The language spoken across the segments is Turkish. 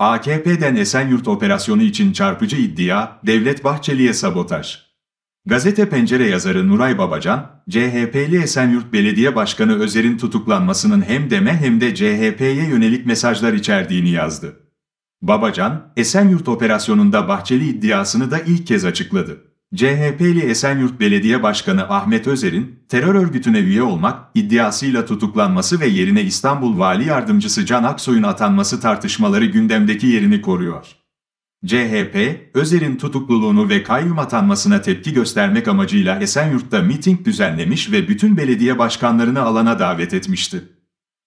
AKP'den Esenyurt operasyonu için çarpıcı iddia, Devlet Bahçeli'ye sabotaj. Gazete Pencere yazarı Nuray Babacan, CHP'li Esenyurt Belediye Başkanı Özer'in tutuklanmasının hem deme hem de CHP'ye yönelik mesajlar içerdiğini yazdı. Babacan, Esenyurt operasyonunda Bahçeli iddiasını da ilk kez açıkladı. CHP'li Esenyurt Belediye Başkanı Ahmet Özer'in terör örgütüne üye olmak iddiasıyla tutuklanması ve yerine İstanbul Vali Yardımcısı Can Aksoy'un atanması tartışmaları gündemdeki yerini koruyor. CHP, Özer'in tutukluluğunu ve kayyum atanmasına tepki göstermek amacıyla Esenyurt'ta miting düzenlemiş ve bütün belediye başkanlarını alana davet etmişti.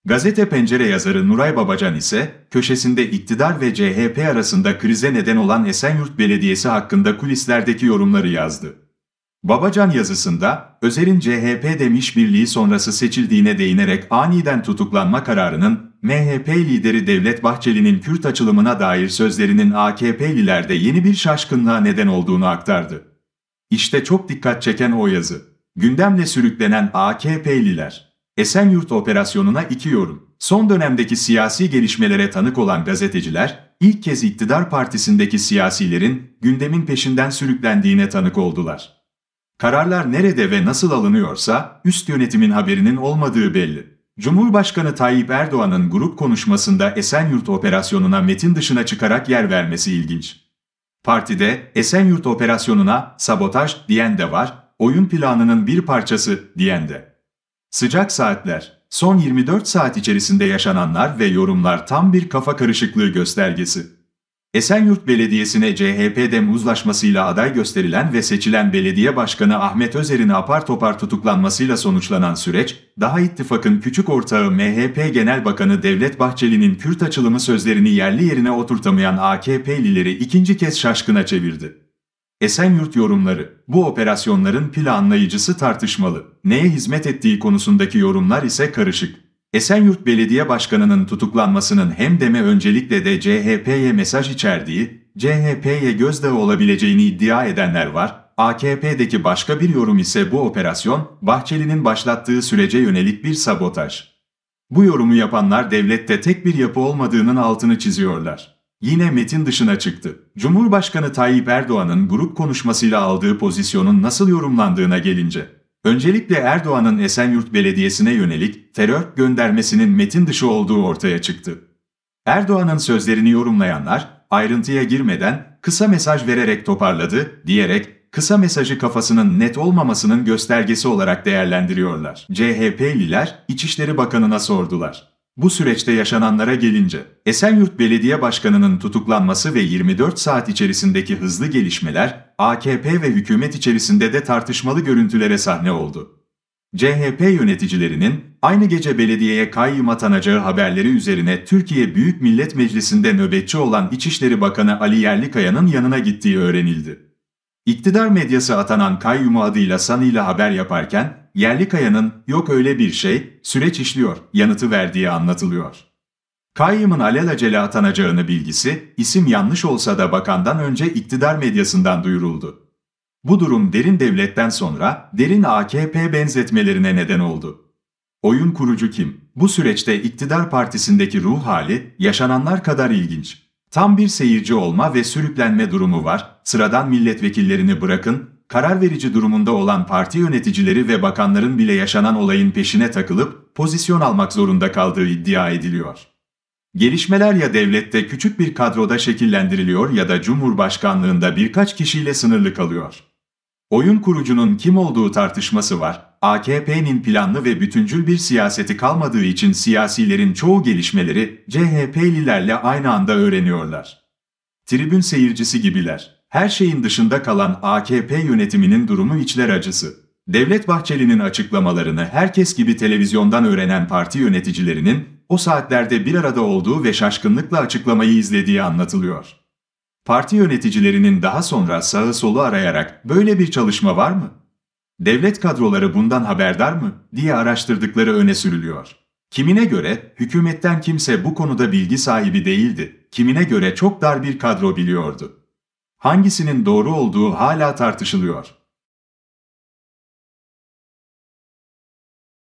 Gazete Pencere yazarı Nuray Babacan ise, köşesinde iktidar ve CHP arasında krize neden olan Esenyurt Belediyesi hakkında kulislerdeki yorumları yazdı. Babacan yazısında, Özer'in chp demiş birliği sonrası seçildiğine değinerek aniden tutuklanma kararının, MHP lideri Devlet Bahçeli'nin Kürt açılımına dair sözlerinin AKP'lilerde yeni bir şaşkınlığa neden olduğunu aktardı. İşte çok dikkat çeken o yazı. Gündemle sürüklenen AKP'liler. Esenyurt operasyonuna iki yorum. Son dönemdeki siyasi gelişmelere tanık olan gazeteciler, ilk kez iktidar partisindeki siyasilerin gündemin peşinden sürüklendiğine tanık oldular. Kararlar nerede ve nasıl alınıyorsa üst yönetimin haberinin olmadığı belli. Cumhurbaşkanı Tayyip Erdoğan'ın grup konuşmasında Esenyurt operasyonuna metin dışına çıkarak yer vermesi ilginç. Partide Esenyurt operasyonuna sabotaj diyen de var, oyun planının bir parçası diyen de. Sıcak saatler, son 24 saat içerisinde yaşananlar ve yorumlar tam bir kafa karışıklığı göstergesi. Esenyurt Belediyesi'ne CHP'de uzlaşmasıyla aday gösterilen ve seçilen belediye başkanı Ahmet Özer'in apar topar tutuklanmasıyla sonuçlanan süreç, daha ittifakın küçük ortağı MHP Genel Bakanı Devlet Bahçeli'nin Kürt açılımı sözlerini yerli yerine oturtamayan AKP'lileri ikinci kez şaşkına çevirdi. Esenyurt yorumları, bu operasyonların planlayıcısı tartışmalı, neye hizmet ettiği konusundaki yorumlar ise karışık. Esenyurt Belediye Başkanı'nın tutuklanmasının hem deme öncelikle de CHP'ye mesaj içerdiği, CHP'ye gözdağı olabileceğini iddia edenler var, AKP'deki başka bir yorum ise bu operasyon, Bahçeli'nin başlattığı sürece yönelik bir sabotaj. Bu yorumu yapanlar devlette tek bir yapı olmadığının altını çiziyorlar. Yine metin dışına çıktı. Cumhurbaşkanı Tayyip Erdoğan'ın grup konuşmasıyla aldığı pozisyonun nasıl yorumlandığına gelince. Öncelikle Erdoğan'ın Esenyurt Belediyesi'ne yönelik terör göndermesinin metin dışı olduğu ortaya çıktı. Erdoğan'ın sözlerini yorumlayanlar, ayrıntıya girmeden kısa mesaj vererek toparladı diyerek kısa mesajı kafasının net olmamasının göstergesi olarak değerlendiriyorlar. CHP'liler İçişleri Bakanı'na sordular. Bu süreçte yaşananlara gelince, Esenyurt Belediye Başkanı'nın tutuklanması ve 24 saat içerisindeki hızlı gelişmeler, AKP ve hükümet içerisinde de tartışmalı görüntülere sahne oldu. CHP yöneticilerinin aynı gece belediyeye kayyum atanacağı haberleri üzerine Türkiye Büyük Millet Meclisi'nde nöbetçi olan İçişleri Bakanı Ali Yerlikaya'nın yanına gittiği öğrenildi. İktidar medyası atanan kayyumu adıyla sanıyla haber yaparken, Yerli kaya'nın yok öyle bir şey, süreç işliyor yanıtı verdiği anlatılıyor. Kayyım'ın alelacele atanacağını bilgisi, isim yanlış olsa da bakandan önce iktidar medyasından duyuruldu. Bu durum derin devletten sonra derin AKP benzetmelerine neden oldu. Oyun kurucu kim? Bu süreçte iktidar partisindeki ruh hali yaşananlar kadar ilginç. Tam bir seyirci olma ve sürüklenme durumu var, sıradan milletvekillerini bırakın, karar verici durumunda olan parti yöneticileri ve bakanların bile yaşanan olayın peşine takılıp pozisyon almak zorunda kaldığı iddia ediliyor. Gelişmeler ya devlette küçük bir kadroda şekillendiriliyor ya da Cumhurbaşkanlığında birkaç kişiyle sınırlı kalıyor. Oyun kurucunun kim olduğu tartışması var. AKP'nin planlı ve bütüncül bir siyaseti kalmadığı için siyasilerin çoğu gelişmeleri CHP'lilerle aynı anda öğreniyorlar. Tribün seyircisi gibiler. Her şeyin dışında kalan AKP yönetiminin durumu içler acısı. Devlet Bahçeli'nin açıklamalarını herkes gibi televizyondan öğrenen parti yöneticilerinin o saatlerde bir arada olduğu ve şaşkınlıkla açıklamayı izlediği anlatılıyor. Parti yöneticilerinin daha sonra sağı solu arayarak böyle bir çalışma var mı? Devlet kadroları bundan haberdar mı? diye araştırdıkları öne sürülüyor. Kimine göre hükümetten kimse bu konuda bilgi sahibi değildi, kimine göre çok dar bir kadro biliyordu. Hangisinin doğru olduğu hala tartışılıyor.